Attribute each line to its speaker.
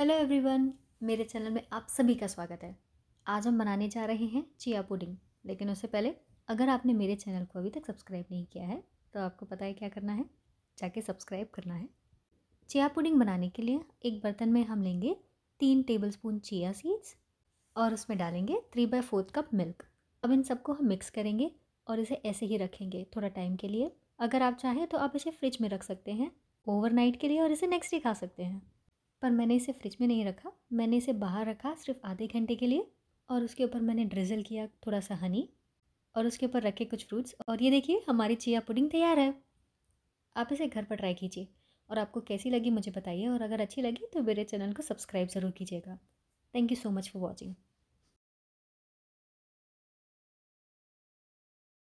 Speaker 1: hello everyone मेरे channel में आप सभी का स्वागत है आज हम बनाने जा रहे हैं चिया पुडिंग लेकिन उससे पहले अगर आपने मेरे चैनल को अभी तक सब्सक्राइब नहीं किया है तो आपको पता है क्या करना है जाके सब्सक्राइब करना है चिया पुडिंग बनाने के लिए एक बर्तन में हम लेंगे तीन टेबल स्पून चिया सीड्स और उसमें डालेंगे three by fourth cup milk अब इन सबको हम मिक्स करेंगे और इसे ऐसे ही रखेंगे थोड़ा टाइम के लिए अगर आप चाहें तो आप इसे फ्रिज में रख सकते हैं ओवरनाइट के लिए और इसे नेक्स्ट डे खा सकते हैं पर मैंने इसे फ्रिज में नहीं रखा मैंने इसे बाहर रखा सिर्फ आधे घंटे के लिए और उसके ऊपर मैंने ड्रिजल किया थोड़ा सा हनी और उसके ऊपर रखे कुछ फ्रूट्स और ये देखिए हमारी चिया पुडिंग तैयार है आप इसे घर पर ट्राई कीजिए और आपको कैसी लगी मुझे बताइए और अगर अच्छी लगी तो मेरे चैनल को सब्सक्राइब ज़रूर कीजिएगा thank you so much for watching